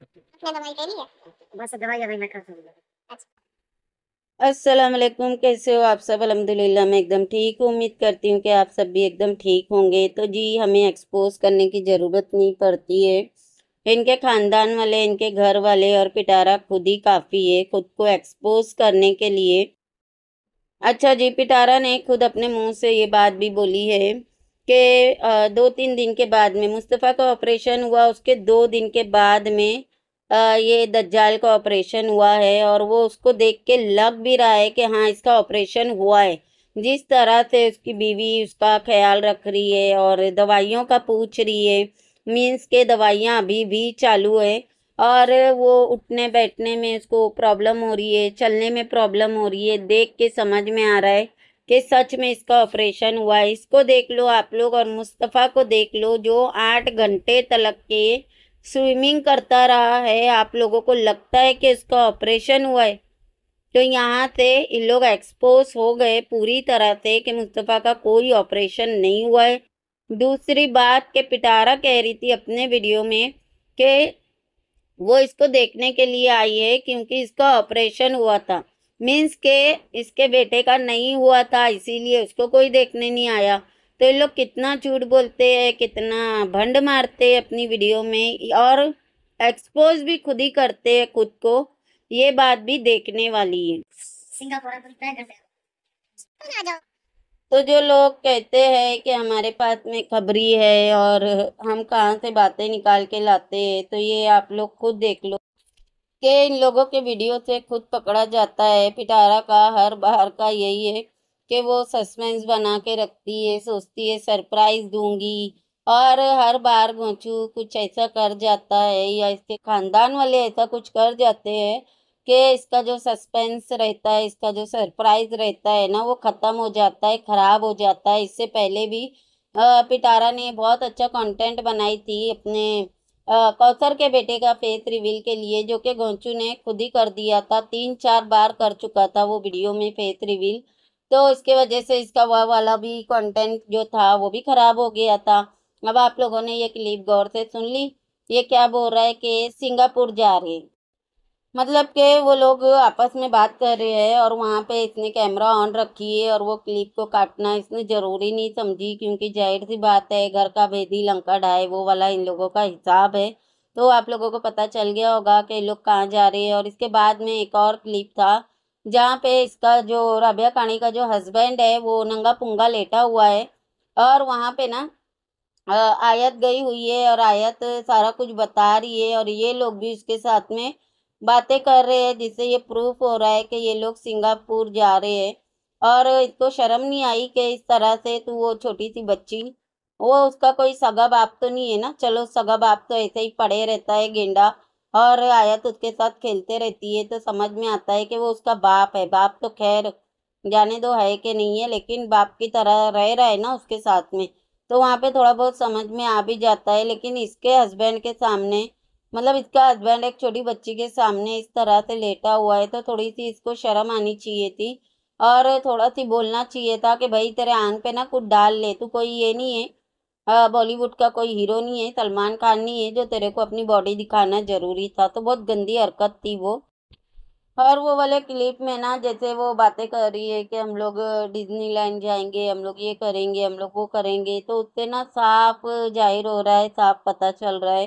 असलकुम कैसे हो आप सब अलहमदिल्ला मैं एकदम ठीक हूँ उम्मीद करती हूँ कि आप सब भी एकदम ठीक होंगे तो जी हमें एक्सपोज करने की ज़रूरत नहीं पड़ती है इनके ख़ानदान वाले इनके घर वाले और पिटारा खुद ही काफ़ी है खुद को एक्सपोज करने के लिए अच्छा जी पिटारा ने खुद अपने मुंह से ये बात भी बोली है कि दो तीन दिन के बाद में मुस्तफ़ा का ऑपरेशन हुआ उसके दो दिन के बाद में ये दज्जाल का ऑपरेशन हुआ है और वो उसको देख के लग भी रहा है कि हाँ इसका ऑपरेशन हुआ है जिस तरह से उसकी बीवी उसका ख्याल रख रही है और दवाइयों का पूछ रही है मीन्स के दवाइयाँ अभी भी चालू है और वो उठने बैठने में उसको प्रॉब्लम हो रही है चलने में प्रॉब्लम हो रही है देख के समझ में आ रहा है कि सच में इसका ऑपरेशन हुआ है इसको देख लो आप लोग और मुस्तफ़ा को देख लो जो आठ घंटे तलक के स्विमिंग करता रहा है आप लोगों को लगता है कि इसका ऑपरेशन हुआ है तो यहाँ से इन लोग एक्सपोज हो गए पूरी तरह से कि मुस्तफ़ा का कोई ऑपरेशन नहीं हुआ है दूसरी बात कि पिटारा कह रही थी अपने वीडियो में कि वो इसको देखने के लिए आई है क्योंकि इसका ऑपरेशन हुआ था मीन्स के इसके बेटे का नहीं हुआ था इसीलिए उसको कोई देखने नहीं आया तो ये लोग कितना झूठ बोलते हैं कितना भंड मारते हैं अपनी वीडियो में और एक्सपोज भी खुद ही करते हैं खुद को ये बात भी देखने वाली है तो जो लोग कहते हैं कि हमारे पास में खबरी है और हम कहाँ से बातें निकाल के लाते हैं तो ये आप लोग खुद देख लो कि इन लोगों के वीडियो से खुद पकड़ा जाता है पिटारा का हर बार का यही है कि वो सस्पेंस बना के रखती है सोचती है सरप्राइज दूंगी और हर बार गोचू कुछ ऐसा कर जाता है या इसके खानदान वाले ऐसा कुछ कर जाते हैं कि इसका जो सस्पेंस रहता है इसका जो सरप्राइज रहता है ना वो ख़त्म हो जाता है ख़राब हो जाता है इससे पहले भी पिटारा ने बहुत अच्छा कंटेंट बनाई थी अपने कौसर के बेटे का फेस रिवील के लिए जो कि गोंचू ने खुद ही कर दिया था तीन चार बार कर चुका था वो वीडियो में फेस रिवील तो इसके वजह से इसका वह वाला भी कंटेंट जो था वो भी ख़राब हो गया था अब आप लोगों ने ये क्लिप गौर से सुन ली ये क्या बोल रहा है कि सिंगापुर जा रहे मतलब कि वो लोग आपस में बात कर रहे हैं और वहाँ पे इसने कैमरा ऑन रखी है और वो क्लिप को काटना इसने ज़रूरी नहीं समझी क्योंकि जाहिर सी बात है घर का भेदी लंका ढाए वो वाला इन लोगों का हिसाब है तो आप लोगों को पता चल गया होगा कि लोग कहाँ जा रहे हैं और इसके बाद में एक और क्लिप था जहाँ पे इसका जो राबिया काणी का जो हस्बैंड है वो नंगा पुंगा लेटा हुआ है और वहाँ पे ना आयत गई हुई है और आयत सारा कुछ बता रही है और ये लोग भी उसके साथ में बातें कर रहे हैं जिससे ये प्रूफ हो रहा है कि ये लोग सिंगापुर जा रहे हैं और इसको शर्म नहीं आई कि इस तरह से तो वो छोटी सी बच्ची वो उसका कोई सगा बाप तो नहीं है ना चलो सगा बाप तो ऐसे ही पड़े रहता है गेंडा और आयत उसके साथ खेलते रहती है तो समझ में आता है कि वो उसका बाप है बाप तो खैर जाने दो है कि नहीं है लेकिन बाप की तरह रह रहा है ना उसके साथ में तो वहाँ पे थोड़ा बहुत समझ में आ भी जाता है लेकिन इसके हस्बैंड के सामने मतलब इसका हस्बैंड एक छोटी बच्ची के सामने इस तरह से लेटा हुआ है तो थोड़ी सी इसको शर्म आनी चाहिए थी और थोड़ा सी बोलना चाहिए था कि भाई तेरे आंग पे ना कुछ डाल ले तू कोई ये नहीं है हाँ, बॉलीवुड का कोई हीरो नहीं है सलमान खान नहीं है जो तेरे को अपनी बॉडी दिखाना ज़रूरी था तो बहुत गंदी हरकत थी वो और वो वाले क्लिप में ना जैसे वो बातें कर रही है कि हम लोग डिज्नीलैंड जाएंगे हम लोग ये करेंगे हम लोग वो करेंगे तो उससे ना साफ जाहिर हो रहा है साफ पता चल रहा है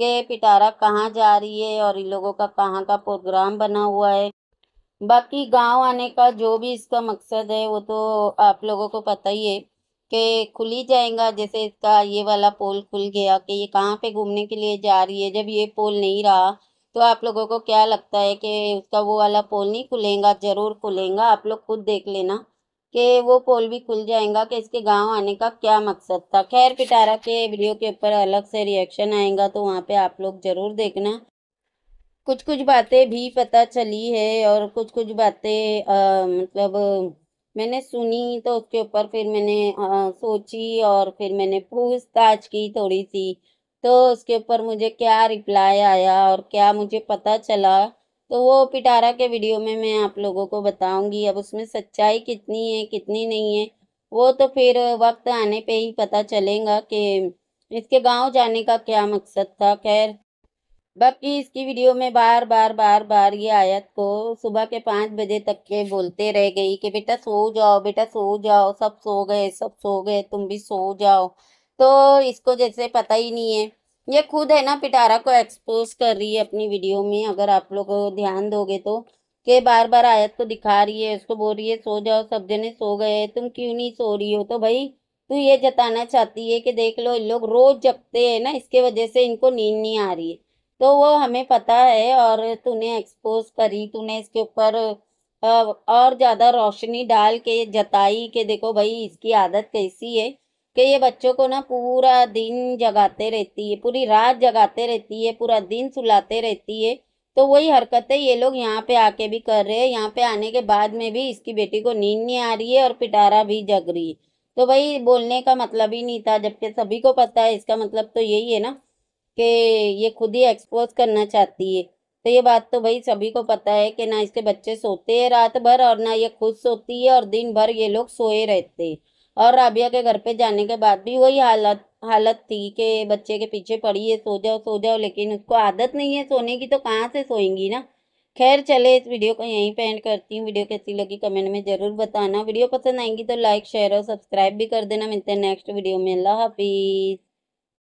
कि पिटारा कहाँ जा रही है और इन लोगों का कहाँ का प्रोग्राम बना हुआ है बाकी गांव आने का जो भी इसका मकसद है वो तो आप लोगों को पता ही है कि खुल ही जाएगा जैसे इसका ये वाला पोल खुल गया कि ये कहाँ पे घूमने के लिए जा रही है जब ये पोल नहीं रहा तो आप लोगों को क्या लगता है कि उसका वो वाला पोल नहीं खुलेगा ज़रूर खुलेगा आप लोग खुद देख लेना कि वो पोल भी खुल जाएगा कि इसके गांव आने का क्या मकसद था खैर पिटारा के वीडियो के ऊपर अलग से रिएक्शन आएगा तो वहाँ पे आप लोग ज़रूर देखना कुछ कुछ बातें भी पता चली है और कुछ कुछ बातें मतलब मैंने सुनी तो उसके ऊपर फिर मैंने आ, सोची और फिर मैंने पूछताछ की थोड़ी सी तो उसके ऊपर मुझे क्या रिप्लाई आया और क्या मुझे पता चला तो वो पिटारा के वीडियो में मैं आप लोगों को बताऊंगी अब उसमें सच्चाई कितनी है कितनी नहीं है वो तो फिर वक्त आने पे ही पता चलेगा कि इसके गांव जाने का क्या मकसद था खैर बाकी इसकी वीडियो में बार बार बार बार ये आयत को सुबह के पाँच बजे तक के बोलते रह गई कि बेटा सो जाओ बेटा सो जाओ सब सो गए सब सो गए तुम भी सो जाओ तो इसको जैसे पता ही नहीं है ये खुद है ना पिटारा को एक्सपोज कर रही है अपनी वीडियो में अगर आप लोग ध्यान दोगे तो के बार बार आयत को दिखा रही है उसको बोल रही है सो जाओ सब जने सो गए तुम क्यों नहीं सो रही हो तो भाई तू ये जताना चाहती है कि देख लो इन लोग रोज जगते हैं ना इसके वजह से इनको नींद नहीं आ रही है तो वो हमें पता है और तूने एक्सपोज करी तूने इसके ऊपर और ज़्यादा रोशनी डाल के जताई कि देखो भाई इसकी आदत कैसी है कि ये बच्चों को ना पूरा दिन जगाते रहती है पूरी रात जगाते रहती है पूरा दिन सुलाते रहती है तो वही हरकतें ये लोग यहाँ पे आके भी कर रहे हैं यहाँ पे आने के बाद में भी इसकी बेटी को नींद नहीं आ रही है और पिटारा भी जग रही है तो भाई बोलने का मतलब ही नहीं था जबकि सभी को पता है इसका मतलब तो यही है ना कि ये खुद ही एक्सपोज करना चाहती है तो ये बात तो भाई सभी को पता है कि ना इसके बच्चे सोते हैं रात भर और ना ये खुद सोती है और दिन भर ये लोग सोए रहते हैं और राबिया के घर पे जाने के बाद भी वही हालत हालत थी कि बच्चे के पीछे पड़ी है सो जाओ सो जाओ लेकिन उसको आदत नहीं है सोने की तो कहाँ से सोएंगी ना खैर चले इस वीडियो को यहीं पे एंड करती हूँ वीडियो कैसी लगी कमेंट में ज़रूर बताना वीडियो पसंद आएंगी तो लाइक शेयर और सब्सक्राइब भी कर देना मिलते हैं नेक्स्ट वीडियो में अल्लाह हाफिज़